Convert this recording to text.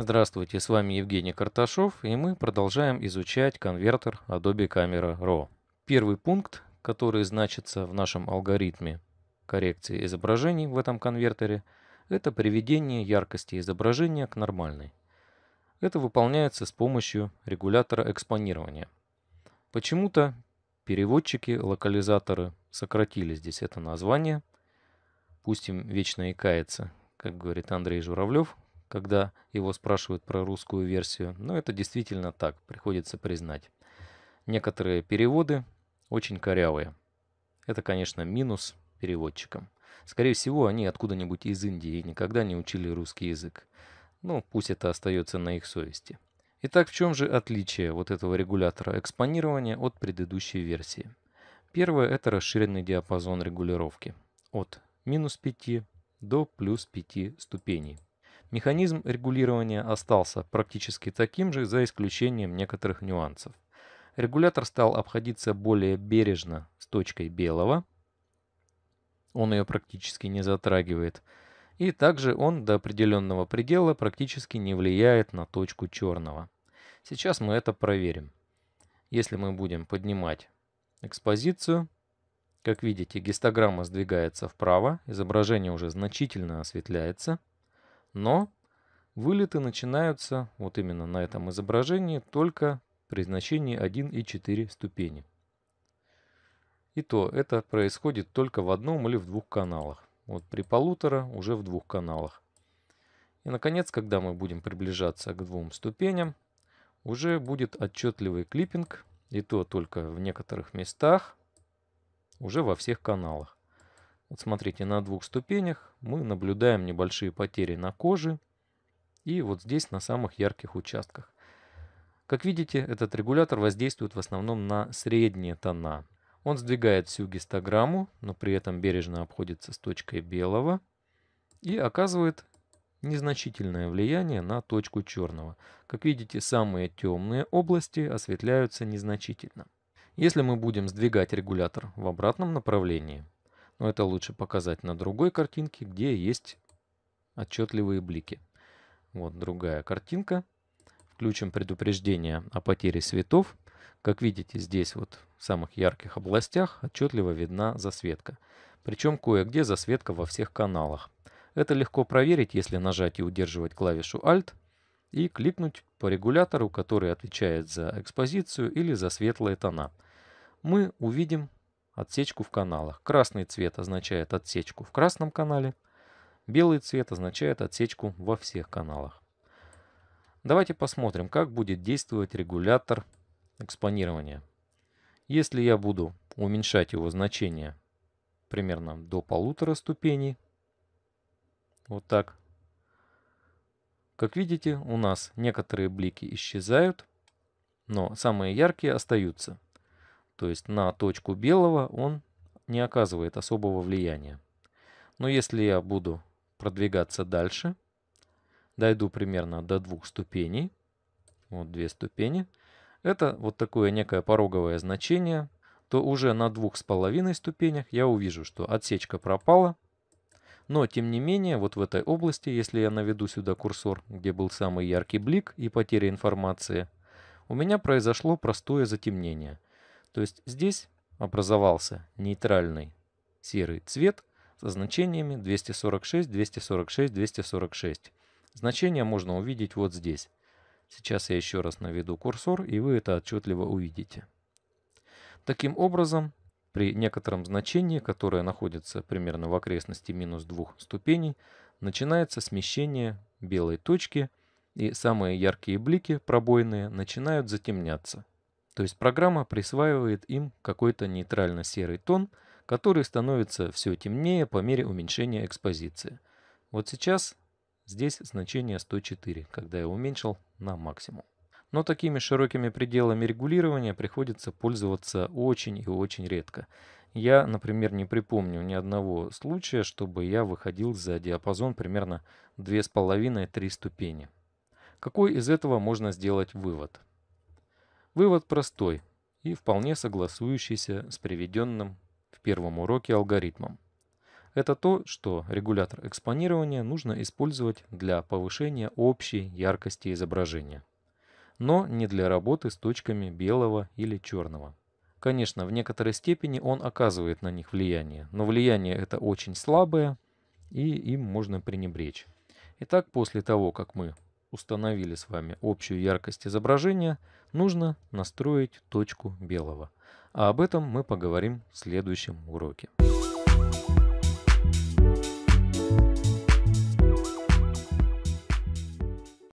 Здравствуйте, с вами Евгений Карташов, и мы продолжаем изучать конвертер Adobe Camera Raw. Первый пункт, который значится в нашем алгоритме коррекции изображений в этом конвертере, это приведение яркости изображения к нормальной. Это выполняется с помощью регулятора экспонирования. Почему-то переводчики, локализаторы сократили здесь это название. Пусть им вечно и кается, как говорит Андрей Журавлев, когда его спрашивают про русскую версию. Но это действительно так, приходится признать. Некоторые переводы очень корявые. Это, конечно, минус переводчикам. Скорее всего, они откуда-нибудь из Индии и никогда не учили русский язык. Ну, пусть это остается на их совести. Итак, в чем же отличие вот этого регулятора экспонирования от предыдущей версии? Первое – это расширенный диапазон регулировки от минус 5 до плюс 5 ступеней. Механизм регулирования остался практически таким же, за исключением некоторых нюансов. Регулятор стал обходиться более бережно с точкой белого. Он ее практически не затрагивает. И также он до определенного предела практически не влияет на точку черного. Сейчас мы это проверим. Если мы будем поднимать экспозицию, как видите, гистограмма сдвигается вправо, изображение уже значительно осветляется. Но вылеты начинаются, вот именно на этом изображении, только при значении 1 и 4 ступени. И то это происходит только в одном или в двух каналах. Вот при полутора уже в двух каналах. И наконец, когда мы будем приближаться к двум ступеням, уже будет отчетливый клиппинг, и то только в некоторых местах, уже во всех каналах. Вот смотрите, на двух ступенях мы наблюдаем небольшие потери на коже и вот здесь на самых ярких участках. Как видите, этот регулятор воздействует в основном на средние тона. Он сдвигает всю гистограмму, но при этом бережно обходится с точкой белого и оказывает незначительное влияние на точку черного. Как видите, самые темные области осветляются незначительно. Если мы будем сдвигать регулятор в обратном направлении, но это лучше показать на другой картинке, где есть отчетливые блики. Вот другая картинка. Включим предупреждение о потере светов. Как видите, здесь вот в самых ярких областях отчетливо видна засветка. Причем кое-где засветка во всех каналах. Это легко проверить, если нажать и удерживать клавишу Alt и кликнуть по регулятору, который отвечает за экспозицию или за светлые тона. Мы увидим отсечку в каналах. Красный цвет означает отсечку в красном канале. Белый цвет означает отсечку во всех каналах. Давайте посмотрим, как будет действовать регулятор экспонирования. Если я буду уменьшать его значение примерно до полутора ступеней, вот так, как видите, у нас некоторые блики исчезают, но самые яркие остаются. То есть на точку белого он не оказывает особого влияния. Но если я буду продвигаться дальше, дойду примерно до двух ступеней, вот две ступени, это вот такое некое пороговое значение, то уже на двух с половиной ступенях я увижу, что отсечка пропала, но тем не менее, вот в этой области, если я наведу сюда курсор, где был самый яркий блик и потеря информации, у меня произошло простое затемнение – то есть здесь образовался нейтральный серый цвет со значениями 246, 246, 246. Значения можно увидеть вот здесь. Сейчас я еще раз наведу курсор, и вы это отчетливо увидите. Таким образом, при некотором значении, которое находится примерно в окрестности минус двух ступеней, начинается смещение белой точки, и самые яркие блики, пробойные, начинают затемняться. То есть программа присваивает им какой-то нейтрально-серый тон, который становится все темнее по мере уменьшения экспозиции. Вот сейчас здесь значение 104, когда я уменьшил на максимум. Но такими широкими пределами регулирования приходится пользоваться очень и очень редко. Я, например, не припомню ни одного случая, чтобы я выходил за диапазон примерно 2,5-3 ступени. Какой из этого можно сделать вывод? Вывод простой и вполне согласующийся с приведенным в первом уроке алгоритмом. Это то, что регулятор экспонирования нужно использовать для повышения общей яркости изображения, но не для работы с точками белого или черного. Конечно, в некоторой степени он оказывает на них влияние, но влияние это очень слабое, и им можно пренебречь. Итак, после того, как мы установили с вами общую яркость изображения – нужно настроить точку белого. А об этом мы поговорим в следующем уроке. Thank you